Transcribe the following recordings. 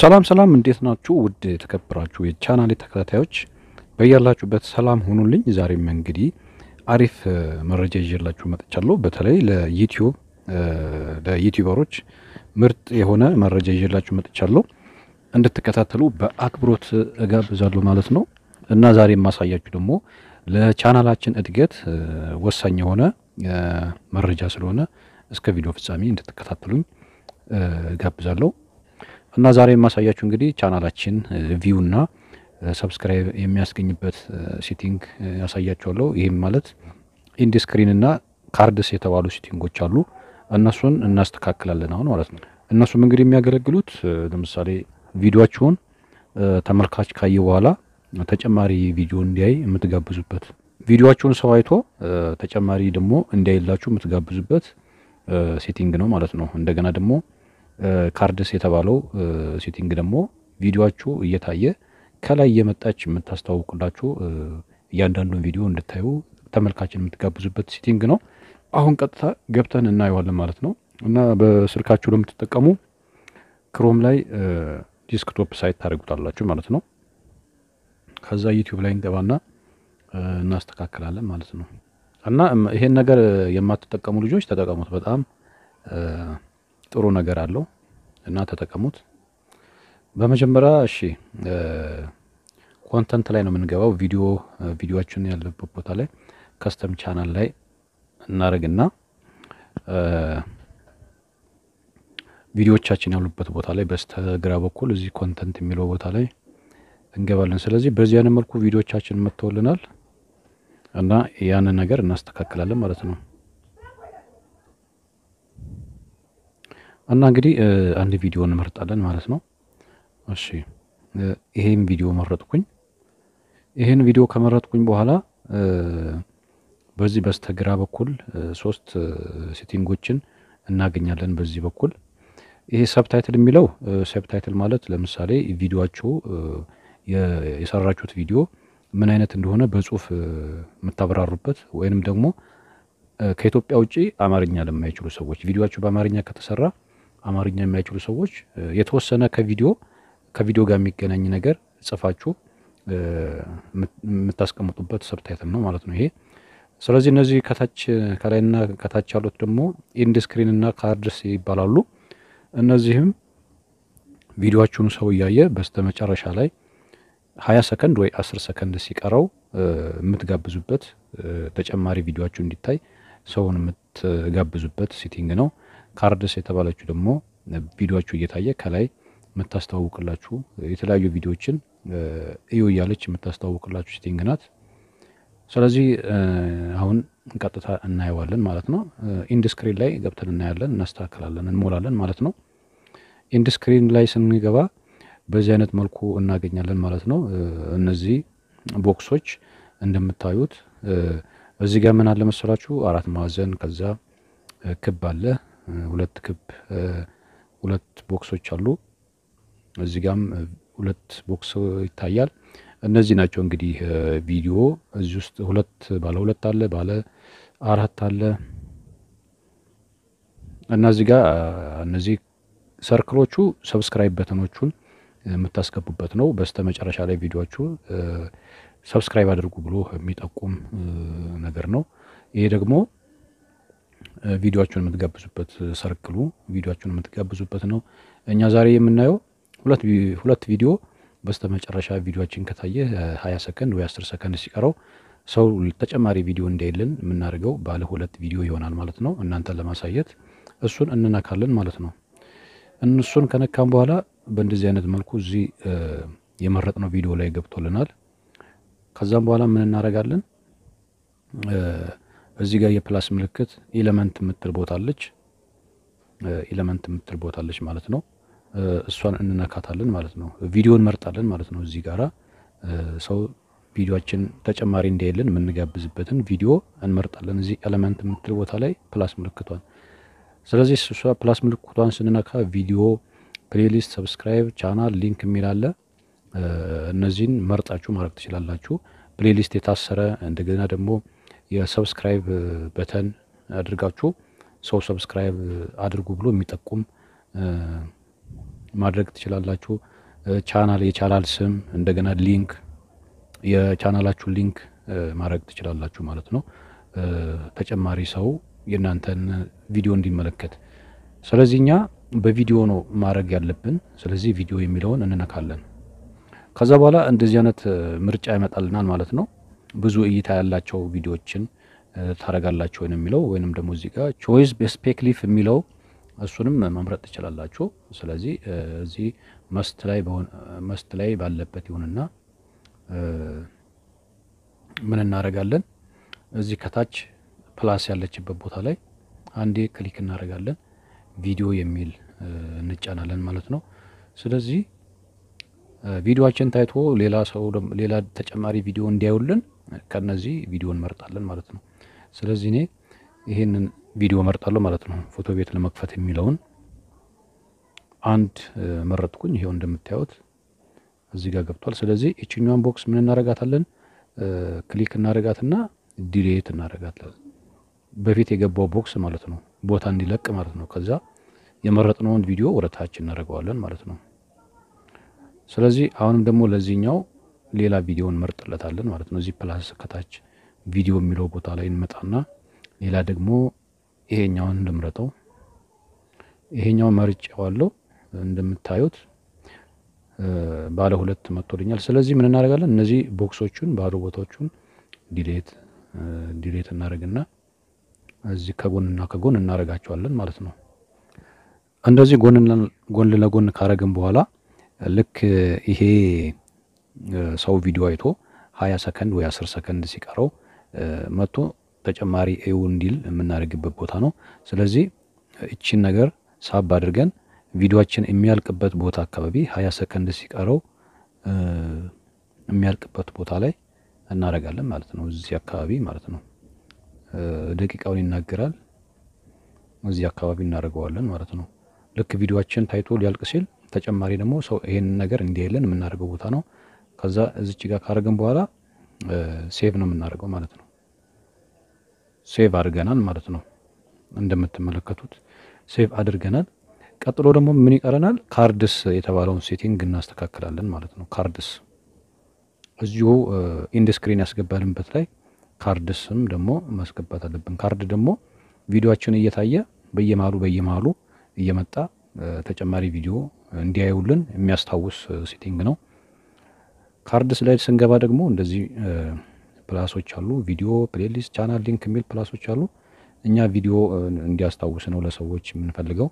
ሰላም ሰላም፣ እንዴት ናችሁ? ውድ የተከበራችሁ የቻናሌ ተከታታዮች በያላችሁበት ሰላም ሆኑልኝ። ዛሬም እንግዲህ አሪፍ መረጃ ይዤላችሁ መጥቻለሁ። በተለይ ለዩቲዩብ ለዩቲዩበሮች ምርጥ የሆነ መረጃ ይዤላችሁ መጥቻለሁ። እንድትከታተሉ በአክብሮት እጋብዛለሁ ማለት ነው እና ዛሬ የማሳያችሁ ደግሞ ለቻናላችን እድገት ወሳኝ የሆነ መረጃ ስለሆነ እስከ ቪዲዮ ፍጻሜ እንድትከታተሉኝ እጋብዛለሁ። እና ዛሬ የማሳያችሁ እንግዲህ ቻናላችን ቪው እና ሰብስክራይብ የሚያስገኝበት ሴቲንግ ያሳያችኋለሁ። ይህም ማለት ኢንድ ስክሪን እና ካርድስ የተባሉ ሴቲንጎች አሉ። እነሱን እናስተካክላለን አሁን ማለት ነው። እነሱም እንግዲህ የሚያገለግሉት ለምሳሌ ቪዲዮችሁን ተመልካች ካየ በኋላ ተጨማሪ ቪዲዮ እንዲያይ የምትጋብዙበት፣ ቪዲዮችሁን ሰው አይቶ ተጨማሪ ደግሞ እንዲያይላችሁ የምትጋብዙበት ሴቲንግ ነው ማለት ነው። እንደገና ደግሞ ካርድስ የተባለው ሴቲንግ ደግሞ ቪዲዮችሁ እየታየ ከላይ እየመጣች የምታስተዋውቅላችሁ እያንዳንዱን ቪዲዮ እንድታዩ ተመልካችን የምትጋብዙበት ሴቲንግ ነው። አሁን ቀጥታ ገብተን እናየዋለን ማለት ነው እና በስልካችሁ ለምትጠቀሙ ክሮም ላይ ዲስክቶፕ ሳይት ታደርጉታላችሁ ማለት ነው። ከዛ ዩቲዩብ ላይ እንገባና እናስተካክላለን ማለት ነው እና ይሄን ነገር የማትጠቀሙ ልጆች ተጠቀሙት በጣም ጥሩ ነገር አለው እና ተጠቀሙት። በመጀመሪያ እሺ፣ ኮንተንት ላይ ነው የምንገባው። ቪዲዮ ቪዲዮችን ያለበት ቦታ ላይ ከስተም ቻናል ላይ እናደርግና ቪዲዮዎቻችን ያሉበት ቦታ ላይ በስተግራ በኩል እዚህ ኮንተንት የሚለው ቦታ ላይ እንገባለን። ስለዚህ በዚህ አይነት መልኩ ቪዲዮቻችን መጥተውልናል እና ያንን ነገር እናስተካክላለን ማለት ነው። እና እንግዲህ አንድ ቪዲዮ እንመርጣለን ማለት ነው። እሺ ይሄን ቪዲዮ መረጥኩኝ። ይሄን ቪዲዮ ከመረጥኩኝ በኋላ በዚህ በስተግራ በኩል ሶስት ሴቲንጎችን እናገኛለን። በዚህ በኩል ይሄ ሰብታይትል የሚለው ሰብታይትል ማለት ለምሳሌ ቪዲዮአችሁ የሰራችሁት ቪዲዮ ምን አይነት እንደሆነ በጽሁፍ የምታብራሩበት ወይንም ደግሞ ከኢትዮጵያ ውጪ አማርኛ ለማይችሉ ሰዎች ቪዲዮአችሁ በአማርኛ ከተሰራ አማርኛ የማይችሉ ሰዎች የተወሰነ ከቪዲዮ ከቪዲዮ ጋር የሚገናኝ ነገር ጽፋችሁ የምታስቀምጡበት ሰብታይትል ነው ማለት ነው ይሄ። ስለዚህ እነዚህ ከታች ከላይና ከታች ያሉት ደግሞ ኢንድ ስክሪን እና ካርድስ ይባላሉ። እነዚህም ቪዲዮችሁን ሰው እያየ በስተመጨረሻ ላይ ሀያ ሰከንድ ወይ አስር ሰከንድ ሲቀረው የምትጋብዙበት ተጨማሪ ቪዲዮችሁ እንዲታይ ሰውን የምትጋብዙበት ሲቲንግ ነው። ካርድስ የተባለችው ደግሞ ቪዲዮችሁ እየታየ ከላይ የምታስተዋውቅላችሁ የተለያዩ ቪዲዮዎችን እዩ እያለች የምታስተዋውቅላችሁ ሴቲንግ ናት። ስለዚህ አሁን ቀጥታ እናየዋለን ማለት ነው። ኢንድ ላይ ገብተን እናያለን፣ እናስተካክላለን፣ እንሞላለን ማለት ነው። ኢንድ ላይ ስንገባ በዚህ አይነት መልኩ እናገኛለን ማለት ነው። እነዚህ ቦክሶች እንደምታዩት እዚህ ጋር ምን አለ መሰላችሁ አራት ማዕዘን ከዛ ክብ አለ ሁለት ክብ ሁለት ቦክሶች አሉ። እዚህ ጋም ሁለት ቦክስ ይታያል። እነዚህ ናቸው እንግዲህ ቪዲዮ እዚህ ውስጥ ሁለት ባለ ሁለት አለ፣ ባለ አራት አለ እና እዚህ ጋር እነዚህ ሰርክሎቹ ሰብስክራይብ በተኖቹን የምታስገቡበት ነው። በስተ መጨረሻ ላይ ቪዲዮቹ ሰብስክራይብ አድርጉ ብሎ የሚጠቁም ነገር ነው። ይሄ ደግሞ ቪዲዮአችሁን የምትጋብዙበት ሰርክሉ ቪዲዮአችሁን የምትጋብዙበት ነው። እኛ ዛሬ የምናየው ሁለት ሁለት ቪዲዮ በስተመጨረሻ ቪዲዮችን ከታየ 20 ሰከንድ ወይ 10 ሰከንድ ሲቀረው ሰው ተጨማሪ ቪዲዮ እንዳይልን የምናደርገው ባለ ሁለት ቪዲዮ ይሆናል ማለት ነው። እናንተ ለማሳየት እሱን እንነካለን ማለት ነው። እንሱን ከነካም በኋላ በእንደዚህ አይነት መልኩ እዚህ የመረጥነው ቪዲዮ ላይ ገብቶልናል። ከዛም በኋላ ምን እናደርጋለን? እዚህ ጋር የፕላስ ምልክት ኤለመንት የምትል ቦታለች ኤለመንት የምትል ቦታለች ማለት ነው። እሷን እንነካታለን ማለት ነው። ቪዲዮን መርጣለን ማለት ነው። እዚህ ጋራ ሰው ቪዲዮችን ተጨማሪ እንዳይልን የምንጋብዝበትን ቪዲዮ እንመርጣለን። እዚህ ኤለመንት የምትል ቦታ ላይ ፕላስ ምልክቷን። ስለዚህ እሷ ፕላስ ምልክቷን ስንነካ ቪዲዮ፣ ፕሌሊስት፣ ሰብስክራይብ፣ ቻናል፣ ሊንክ የሚል አለ። እነዚህን መርጣችሁ ማድረግ ትችላላችሁ። ፕሌሊስት የታሰረ እንደገና ደግሞ የሰብስክራይብ በተን አድርጋችሁ ሰው ሰብስክራይብ አድርጉ ብሎ የሚጠቁም ማድረግ ትችላላችሁ። ቻናል የቻናል ስም እንደገና ሊንክ የቻናላችሁ ሊንክ ማድረግ ትችላላችሁ ማለት ነው። ተጨማሪ ሰው የእናንተን ቪዲዮ እንዲመለከት። ስለዚህ እኛ በቪዲዮ ነው ማድረግ ያለብን። ስለዚህ ቪዲዮ የሚለውን እንነካለን። ከዛ በኋላ እንደዚህ አይነት ምርጫ ይመጣልናል ማለት ነው። ብዙ እይታ ያላቸው ቪዲዮዎችን ታረጋላችሁ ወይም የሚለው ወይንም ደግሞ እዚህ ጋር ቾይስ ስፔክሊፍ የሚለው እሱንም መምረጥ ትችላላችሁ። ስለዚህ እዚህ መስት ላይ መስት ላይ ባለበት ይሁንና ምን እናደርጋለን? እዚህ ከታች ፕላስ ያለችበት ቦታ ላይ አንዴ ክሊክ እናደርጋለን። ቪዲዮ የሚል እንጫናለን ማለት ነው። ስለዚህ ቪዲዮችን ታይቶ ሌላ ሰው ሌላ ተጨማሪ ቪዲዮ እንዲያዩልን ከነዚህ ቪዲዮ እንመርጣለን ማለት ነው። ስለዚህ እኔ ይሄንን ቪዲዮ መርጣለሁ ማለት ነው። ፎቶ ቤት ለመክፈት የሚለውን አንድ መረጥኩኝ። ይሄው እንደምታዩት እዚህ ጋር ገብቷል። ስለዚህ እቺኛዋን ቦክስ ምን እናረጋታለን? ክሊክ እናረጋትና ዲሌት እናረጋታለን። በፊት የገባው ቦክስ ማለት ነው፣ ቦታ እንዲለቅ ማለት ነው። ከዛ የመረጥነውን ቪዲዮ ወደ ታች እናደርገዋለን ማለት ነው። ስለዚህ አሁንም ደግሞ ለዚህኛው ሌላ ቪዲዮ እንመርጥለታለን ማለት ነው። እዚህ ፕላስ ከታች ቪዲዮ የሚለው ቦታ ላይ እንመጣና ሌላ ደግሞ ይሄኛውን ልምረጠው። ይሄኛው መርጬዋለሁ እንደምታዩት ባለ ሁለት መጥቶልኛል። ስለዚህ ምን እናደርጋለን? እነዚህ ቦክሶቹን ባዶ ቦታዎቹን ዲሌት ዲሌት እናደርግና እዚህ ከጎንና ከጎን እናደርጋቸዋለን ማለት ነው። እንደዚህ ጎን ለጎን ካረግን በኋላ ልክ ይሄ ሰው ቪዲዮ አይቶ ሀያ ሰከንድ ወይ አስር ሰከንድ ሲቀረው መጥቶ ተጨማሪ ኤው እንዲል የምናደርግበት ቦታ ነው። ስለዚህ እቺን ነገር ሳብ አድርገን ቪዲዮችን የሚያልቅበት ቦታ አካባቢ ሀያ ሰከንድ ሲቀረው የሚያልቅበት ቦታ ላይ እናደርጋለን ማለት ነው። እዚህ አካባቢ ማለት ነው። ደቂቃውን ይናገራል። እዚህ አካባቢ እናደርገዋለን ማለት ነው። ልክ ቪዲዮችን ታይቶ ሊያልቅ ሲል ተጨማሪ ደግሞ ሰው ይሄን ነገር እንዲያይልን የምናደርገው ቦታ ነው። ከዛ እዚች ጋር ካደረግን በኋላ ሴቭ ነው የምናደርገው ማለት ነው። ሴቭ አድርገናል ማለት ነው። እንደምትመለከቱት ሴቭ አድርገናል። ቀጥሎ ደግሞ ምን ይቀረናል? ካርድስ የተባለውን ሴቲንግ እናስተካክላለን ማለት ነው። ካርድስ እዚሁ ኢንድ ስክሪን ያስገባልንበት ላይ ካርድስም ደግሞ ማስገባት አለብን። ካርድ ደግሞ ቪዲዮችን እየታየ በየመሃሉ በየመሃሉ እየመጣ ተጨማሪ ቪዲዮ እንዲያዩልን የሚያስታውስ ሴቲንግ ነው። ካርድ ስላይድ ስንገባ ደግሞ እንደዚህ ፕላሶች አሉ። ቪዲዮ፣ ፕሌሊስት፣ ቻናል ሊንክ የሚል ፕላሶች አሉ። እኛ ቪዲዮ እንዲያስታውስ ነው ለሰዎች የምንፈልገው።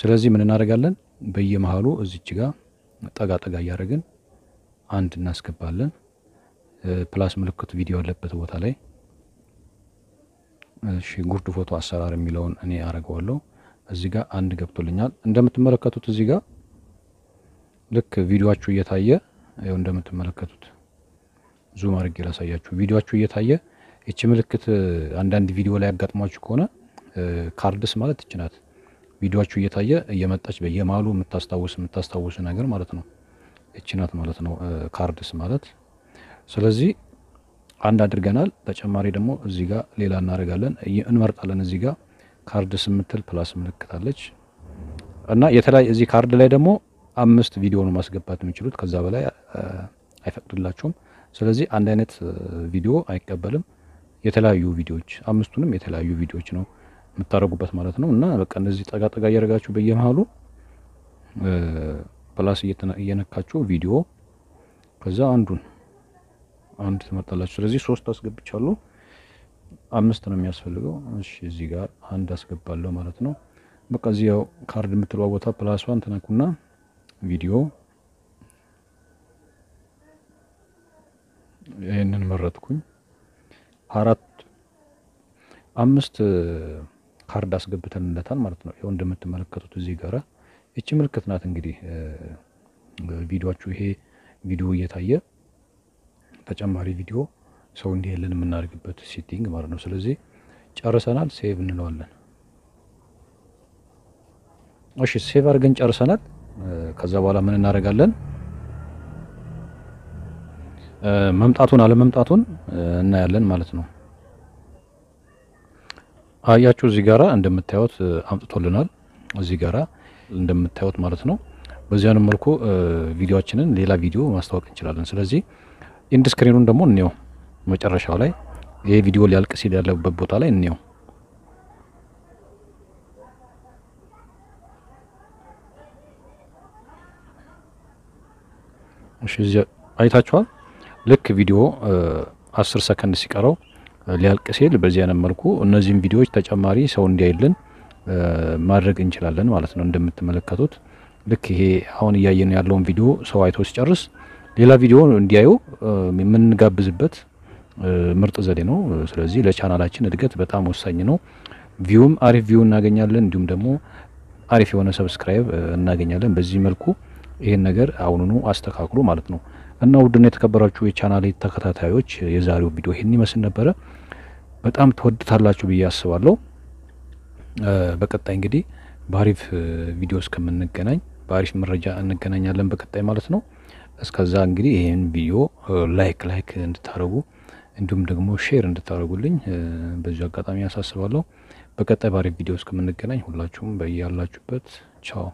ስለዚህ ምን እናደርጋለን? በየመሀሉ እዚች ጋር ጠጋ ጠጋ እያደረግን አንድ እናስገባለን። ፕላስ ምልክት ቪዲዮ ያለበት ቦታ ላይ እሺ፣ ጉርድ ፎቶ አሰራር የሚለውን እኔ አደርገዋለሁ። እዚህ ጋር አንድ ገብቶልኛል። እንደምትመለከቱት እዚህ ጋር ልክ ቪዲዮችሁ እየታየ ያው እንደምትመለከቱት ዙም አድርጌ ላሳያችሁ። ቪዲዮችሁ እየታየ እቺ ምልክት አንዳንድ ቪዲዮ ላይ ያጋጥማችሁ ከሆነ ካርድስ ማለት ይች ናት። ቪዲዮችሁ እየታየ እየመጣች በየማሉ የምታስታውስ የምታስታውስ ነገር ማለት ነው። እችናት ማለት ነው ካርድስ ማለት። ስለዚህ አንድ አድርገናል። ተጨማሪ ደግሞ እዚህ ጋር ሌላ እናደርጋለን እንመርጣለን። እዚህ ጋር ካርድስ የምትል ፕላስ ምልክት አለች እና የተለያየ እዚህ ካርድ ላይ ደግሞ አምስት ቪዲዮ ነው ማስገባት የሚችሉት። ከዛ በላይ አይፈቅድላቸውም። ስለዚህ አንድ አይነት ቪዲዮ አይቀበልም። የተለያዩ ቪዲዮዎች አምስቱንም የተለያዩ ቪዲዮዎች ነው የምታደርጉበት ማለት ነው። እና በቃ እነዚህ ጠጋ ጠጋ እያደረጋችሁ በየመሃሉ ፕላስ እየነካችሁ ቪዲዮ ከዛ አንዱን አንድ ትመርጣላችሁ። ስለዚህ ሶስት አስገብቻለሁ። አምስት ነው የሚያስፈልገው። እሺ እዚህ ጋር አንድ አስገባለሁ ማለት ነው። በቃ ያው ካርድ ቦታ ፕላስ ዋን ትነኩና ቪዲዮ ይህንን መረጥኩኝ። አራት አምስት ካርድ አስገብተንለታል ማለት ነው። ይኸው እንደምትመለከቱት እዚህ ጋራ እቺ ምልክት ናት እንግዲህ ቪዲዮቹ ይሄ ቪዲዮ እየታየ ተጨማሪ ቪዲዮ ሰው ያለን የምናደርግበት ሴቲንግ ማለት ነው። ስለዚህ ጨርሰናል፣ ሴቭ እንለዋለን። እሺ ሴቭ አድርገን ጨርሰናል። ከዛ በኋላ ምን እናደርጋለን? መምጣቱን አለመምጣቱን እናያለን ማለት ነው። አያችሁ እዚህ ጋራ እንደምታዩት አምጥቶልናል። እዚህ ጋራ እንደምታዩት ማለት ነው። በዚያንም መልኩ ቪዲዮአችንን ሌላ ቪዲዮ ማስታወቅ እንችላለን። ስለዚህ ኢንድስክሪኑን ደግሞ እንየው መጨረሻው ላይ ይሄ ቪዲዮ ሊያልቅ ሲል ያለበት ቦታ ላይ እንየው። እሺ እዚህ አይታችኋል። ልክ ቪዲዮ አስር ሰከንድ ሲቀረው ሊያልቅ ሲል በዚህ አይነት መልኩ እነዚህን ቪዲዮዎች ተጨማሪ ሰው እንዲያይልን ማድረግ እንችላለን ማለት ነው። እንደምትመለከቱት ልክ ይሄ አሁን እያየን ያለውን ቪዲዮ ሰው አይቶ ሲጨርስ ሌላ ቪዲዮ እንዲያዩ የምንጋብዝበት ምርጥ ዘዴ ነው። ስለዚህ ለቻናላችን እድገት በጣም ወሳኝ ነው። ቪውም አሪፍ ቪው እናገኛለን፣ እንዲሁም ደግሞ አሪፍ የሆነ ሰብስክራይብ እናገኛለን። በዚህ መልኩ ይህን ነገር አሁኑኑ አስተካክሉ ማለት ነው። እና ውድና የተከበራችሁ የቻናሌ ተከታታዮች የዛሬው ቪዲዮ ይህን ይመስል ነበረ። በጣም ትወድታላችሁ ብዬ አስባለሁ። በቀጣይ እንግዲህ በአሪፍ ቪዲዮ እስከምንገናኝ በአሪፍ መረጃ እንገናኛለን በቀጣይ ማለት ነው። እስከዛ እንግዲህ ይህን ቪዲዮ ላይክ ላይክ እንድታደርጉ እንዲሁም ደግሞ ሼር እንድታደርጉልኝ በዚሁ አጋጣሚ ያሳስባለሁ። በቀጣይ ባሪፍ ቪዲዮ እስከምንገናኝ ሁላችሁም በያላችሁበት ቻው።